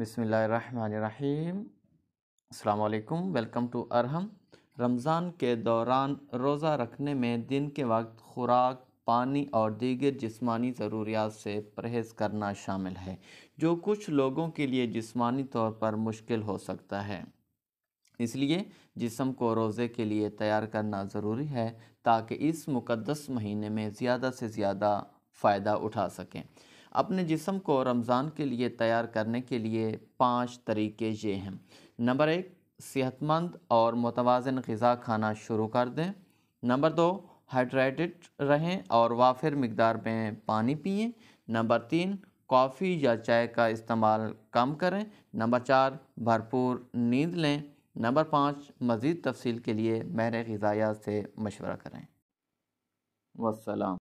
अस्सलाम अल्लाम welcome to अरहम Ramzan के दौरान रोज़ा रखने में दिन के वक्त खुराक पानी और दीगर जिस्मानी ज़रूरियात से परहेज़ करना शामिल है जो कुछ लोगों के लिए जिस्मानी तौर पर मुश्किल हो सकता है इसलिए जिसम को रोज़े के लिए तैयार करना ज़रूरी है ताकि इस मुकदस महीने में ज़्यादा से ज़्यादा फ़ायदा उठा सकें अपने जिसम को रमज़ान के लिए तैयार करने के लिए पाँच तरीके ये हैं नंबर एक सेहतमंद और मतवाजन गज़ा खाना शुरू कर दें नंबर दो हाइड्रेटेड रहें और वाफिर मकदार में पानी पिए नंबर तीन कॉफ़ी या चाय का इस्तेमाल कम करें नंबर चार भरपूर नींद लें नंबर पाँच मज़ीद तफसील के लिए महर गज़ाया से मशवरा करें वसलम